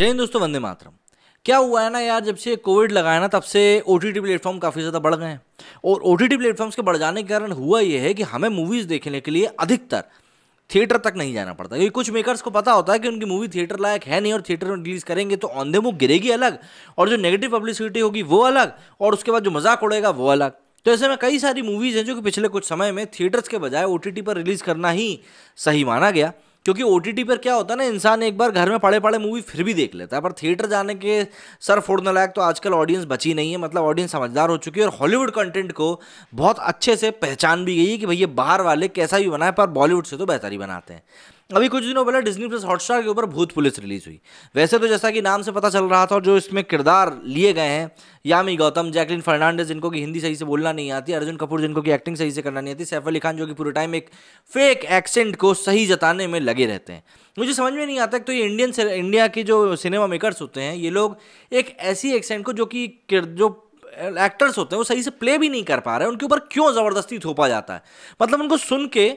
जय हिंद दोस्तों वंदे मातरम क्या हुआ है ना यार जब से कोविड लगाया ना तब से ओ टी टी प्लेटफॉर्म काफ़ी ज़्यादा बढ़ गए हैं और ओ टी टी प्लेटफॉर्म्स के बढ़ जाने के कारण हुआ ये है कि हमें मूवीज़ देखने के लिए अधिकतर थिएटर तक नहीं जाना पड़ता क्योंकि कुछ मेकर्स को पता होता है कि उनकी मूवी थिएटर लायक है नहीं और थिएटर में रिलीज़ करेंगे तो ऑन द मूव गिरेगी अलग और जो नेगेटिव पब्लिसिटी होगी वो अलग और उसके बाद जो मजाक उड़ेगा वो अलग तो ऐसे में कई सारी मूवीज़ हैं जो कि पिछले कुछ समय में थिएटर्स के बजाय ओ पर रिलीज़ करना ही सही माना गया क्योंकि ओ पर क्या होता है ना इंसान एक बार घर में पड़े पड़े मूवी फिर भी देख लेता है पर थिएटर जाने के सर फोड़ने लायक तो आजकल ऑडियंस बची नहीं है मतलब ऑडियंस समझदार हो चुकी है और हॉलीवुड कंटेंट को बहुत अच्छे से पहचान भी गई है कि भैया बाहर वाले कैसा भी बनाए पर बॉलीवुड से तो बेहतर ही बनाते हैं अभी कुछ दिनों पहले डिज्नी प्लस हॉटस्टार के ऊपर भूत पुलिस रिलीज हुई वैसे तो जैसा कि नाम से पता चल रहा था और जो इसमें किरदार लिए गए हैं यामी गौतम जैकलिन फर्नांडेस जिनको कि हिंदी सही से बोलना नहीं आती अर्जुन कपूर जिनको की एक्टिंग सही से करना नहीं आती सैफ अली खान जो कि पूरे टाइम एक फेक एक्सेंट को सही जताने में लगे रहते हैं मुझे समझ में नहीं आता तो ये इंडियन इंडिया के जो सिनेमा मेकर्स होते हैं ये लोग एक ऐसी एक्सेंट को जो कि जो एक्टर्स होते हैं वो सही से प्ले भी नहीं कर पा रहे हैं उनके ऊपर क्यों ज़बरदस्ती थोपा जाता है मतलब उनको सुन के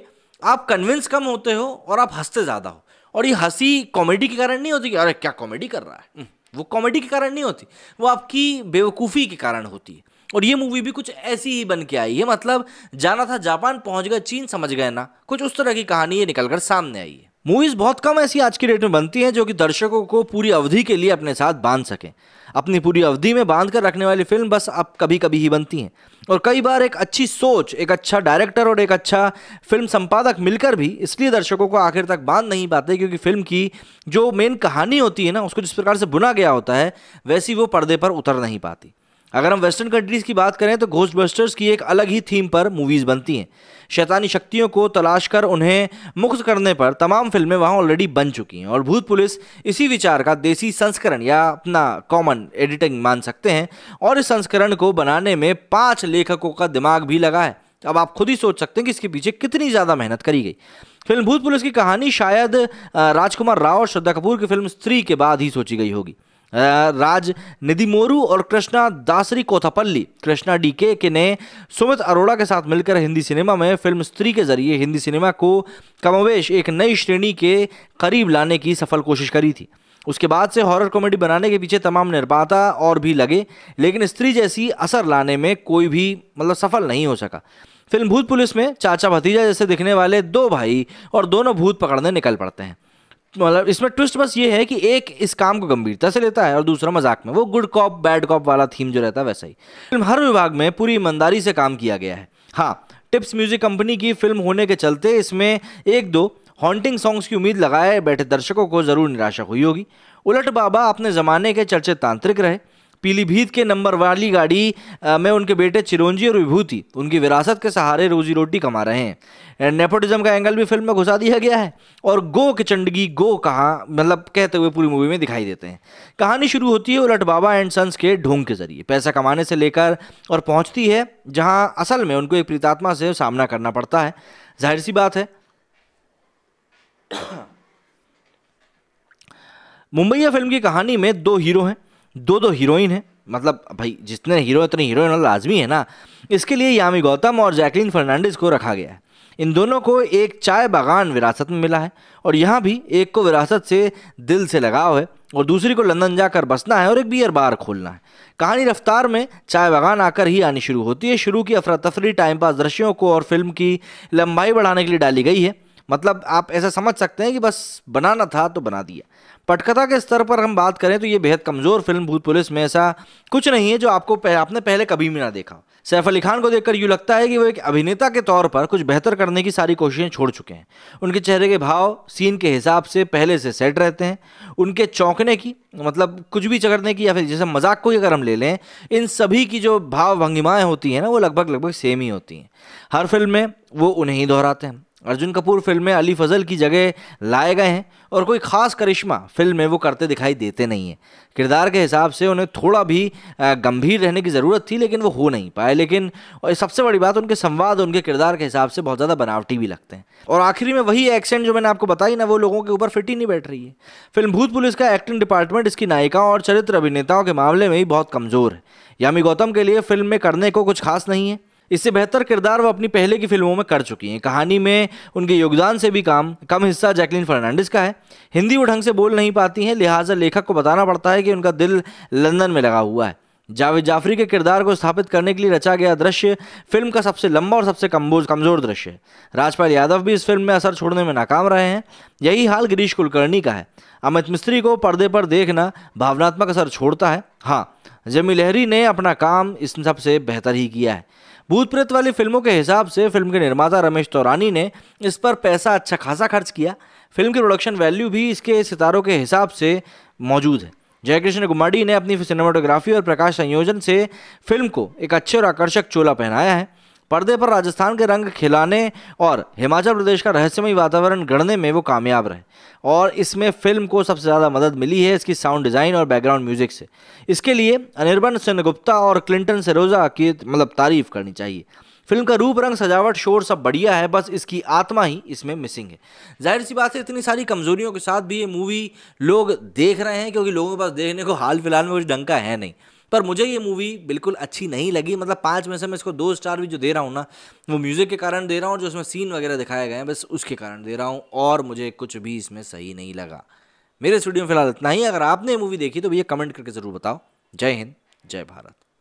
आप कन्विंस कम होते हो और आप हंसते ज़्यादा हो और ये हंसी कॉमेडी के कारण नहीं होती कि अरे क्या कॉमेडी कर रहा है हम्म, वो कॉमेडी के कारण नहीं होती वो आपकी बेवकूफ़ी के कारण होती है और ये मूवी भी कुछ ऐसी ही बन के आई है मतलब जाना था जापान पहुंच गए चीन समझ गए ना कुछ उस तरह की कहानी ये निकल कर सामने आई है मूवीज़ बहुत कम ऐसी आज की डेट में बनती हैं जो कि दर्शकों को पूरी अवधि के लिए अपने साथ बांध सकें अपनी पूरी अवधि में बांध कर रखने वाली फिल्म बस अब कभी कभी ही बनती हैं और कई बार एक अच्छी सोच एक अच्छा डायरेक्टर और एक अच्छा फिल्म संपादक मिलकर भी इसलिए दर्शकों को आखिर तक बांध नहीं पाते क्योंकि फिल्म की जो मेन कहानी होती है ना उसको जिस प्रकार से बुना गया होता है वैसी वो पर्दे पर उतर नहीं पाती अगर हम वेस्टर्न कंट्रीज़ की बात करें तो घोस्ट बस्टर्स की एक अलग ही थीम पर मूवीज़ बनती हैं शैतानी शक्तियों को तलाश कर उन्हें मुक्त करने पर तमाम फिल्में वहाँ ऑलरेडी बन चुकी हैं और भूत पुलिस इसी विचार का देसी संस्करण या अपना कॉमन एडिटिंग मान सकते हैं और इस संस्करण को बनाने में पाँच लेखकों का दिमाग भी लगा है अब आप खुद ही सोच सकते हैं कि इसके पीछे कितनी ज़्यादा मेहनत करी गई फिल्म भूत पुलिस की कहानी शायद राजकुमार राव और श्रद्धा कपूर की फिल्म स्त्री के बाद ही सोची गई होगी राज निधि मोरू और कृष्णा दासरी कोथापल्ली कृष्णा डीके के ने सुमित अरोड़ा के साथ मिलकर हिंदी सिनेमा में फिल्म स्त्री के जरिए हिंदी सिनेमा को कमोवेश एक नई श्रेणी के करीब लाने की सफल कोशिश करी थी उसके बाद से हॉरर कॉमेडी बनाने के पीछे तमाम निर्माता और भी लगे लेकिन स्त्री जैसी असर लाने में कोई भी मतलब सफल नहीं हो सका फिल्म भूत पुलिस में चाचा भतीजा जैसे दिखने वाले दो भाई और दोनों भूत पकड़ने निकल पड़ते हैं मतलब इसमें ट्विस्ट बस ये है कि एक इस काम को गंभीरता से लेता है और दूसरा मजाक में वो गुड कॉप बैड कॉप वाला थीम जो रहता है वैसा ही फिल्म हर विभाग में पूरी ईमानदारी से काम किया गया है हाँ टिप्स म्यूजिक कंपनी की फिल्म होने के चलते इसमें एक दो हॉन्टिंग सॉन्ग्स की उम्मीद लगाए बैठे दर्शकों को जरूर निराशा हुई होगी उलट बाबा अपने ज़माने के चर्चे तांत्रिक रहे पीलीभीत के नंबर वाली गाड़ी में उनके बेटे चिरंजी और विभूति तो उनकी विरासत के सहारे रोजी रोटी कमा रहे हैं नेपोटिज्म का एंगल भी फिल्म में घुसा दिया गया है और गो के चंडगी गो कहा मतलब कहते हुए पूरी मूवी में दिखाई देते हैं कहानी शुरू होती है उलट बाबा एंड सन्स के ढोंग के जरिए पैसा कमाने से लेकर और पहुँचती है जहाँ असल में उनको एक प्रीतात्मा से सामना करना पड़ता है जाहिर सी बात है मुंबईया फिल्म की कहानी में दो हीरो हैं दो दो हीरोइन हैं मतलब भाई जितने हीरो उतने हीरोइन लाजमी है ना इसके लिए यामी गौतम और जैकलिन फर्नांडिस को रखा गया है इन दोनों को एक चाय बागान विरासत में मिला है और यहाँ भी एक को विरासत से दिल से लगाव है और दूसरी को लंदन जाकर बसना है और एक बियर बार खोलना है कहानी रफ्तार में चाय बागान आकर ही आनी शुरू होती है शुरू की अफरा तफरी टाइम पास दृश्यों को और फिल्म की लंबाई बढ़ाने के लिए डाली गई है मतलब आप ऐसा समझ सकते हैं कि बस बनाना था तो बना दिया पटकथा के स्तर पर हम बात करें तो ये बेहद कमज़ोर फिल्म भूत पुलिस में ऐसा कुछ नहीं है जो आपको पह, आपने पहले कभी भी ना देखा सैफ अली खान को देखकर यूँ लगता है कि वो एक अभिनेता के तौर पर कुछ बेहतर करने की सारी कोशिशें छोड़ चुके हैं उनके चेहरे के भाव सीन के हिसाब से पहले से सेट रहते हैं उनके चौंकने की मतलब कुछ भी चकरने की या फिर जैसे मजाक को ही अगर हम ले लें इन सभी की जो भाव भंगिमाएँ होती हैं ना वो लगभग लगभग सेम ही होती हैं हर फिल्म में वो उन्हें ही दोहराते हैं अर्जुन कपूर फिल्म में अली फजल की जगह लाए गए हैं और कोई ख़ास करिश्मा फिल्म में वो करते दिखाई देते नहीं हैं किरदार के हिसाब से उन्हें थोड़ा भी गंभीर रहने की ज़रूरत थी लेकिन वो हो नहीं पाए लेकिन और सबसे बड़ी बात उनके संवाद उनके किरदार के हिसाब से बहुत ज़्यादा बनावटी भी लगते हैं और आखिरी में वही एक्सेंट जो मैंने आपको बताई ना वो लोगों के ऊपर फिट ही नहीं बैठ रही है फिल्म भूत पुलिस का एक्टिंग डिपार्टमेंट इसकी नायिकाओं और चरित्र अभिनेताओं के मामले में ही बहुत कमज़ोर है यामी गौतम के लिए फिल्म में करने को कुछ खास नहीं है इससे बेहतर किरदार वो अपनी पहले की फिल्मों में कर चुकी हैं कहानी में उनके योगदान से भी काम कम हिस्सा जैकलिन फर्नांडिस का है हिंदी वो ढंग से बोल नहीं पाती हैं लिहाजा लेखक को बताना पड़ता है कि उनका दिल लंदन में लगा हुआ है जावेद जाफरी के किरदार को स्थापित करने के लिए रचा गया दृश्य फिल्म का सबसे लंबा और सबसे कमबोज कमजोर दृश्य है राजपाल यादव भी इस फिल्म में असर छोड़ने में नाकाम रहे हैं यही हाल गिरीश कुलकर्णी का है अमित मिस्त्री को पर्दे पर देखना भावनात्मक असर छोड़ता है हाँ जमी लहरी ने अपना काम इस सबसे बेहतर ही किया है भूत प्रेत वाली फिल्मों के हिसाब से फिल्म के निर्माता रमेश तौरानी ने इस पर पैसा अच्छा खासा खर्च किया फिल्म की प्रोडक्शन वैल्यू भी इसके सितारों के हिसाब से मौजूद है जयकृष्ण गुमाडी ने अपनी सिनेमाटोग्राफी और प्रकाश संयोजन से फिल्म को एक अच्छे और आकर्षक चोला पहनाया है पर्दे पर राजस्थान के रंग खिलाने और हिमाचल प्रदेश का रहस्यमय वातावरण गढ़ने में वो कामयाब रहे और इसमें फिल्म को सबसे ज़्यादा मदद मिली है इसकी साउंड डिज़ाइन और बैकग्राउंड म्यूजिक से इसके लिए अनिर्बन सेनगुप्ता और क्लिंटन सरोजा की मतलब तारीफ करनी चाहिए फिल्म का रूप रंग सजावट शोर सब बढ़िया है बस इसकी आत्मा ही इसमें मिसिंग है जाहिर सी बात है इतनी सारी कमजोरियों के साथ भी ये मूवी लोग देख रहे हैं क्योंकि लोगों के पास देखने को हाल फिलहाल में कुछ ढंग का है नहीं पर मुझे ये मूवी बिल्कुल अच्छी नहीं लगी मतलब पाँच में से मैं इसको दो स्टार भी जो दे रहा हूँ ना वो म्यूज़िक के कारण दे रहा हूँ और जो उसमें सीन वगैरह दिखाए गए हैं बस उसके कारण दे रहा हूँ और मुझे कुछ भी इसमें सही नहीं लगा मेरे स्टूडियो में फिलहाल इतना ही अगर आपने मूवी देखी तो भैया कमेंट करके ज़रूर बताओ जय हिंद जय भारत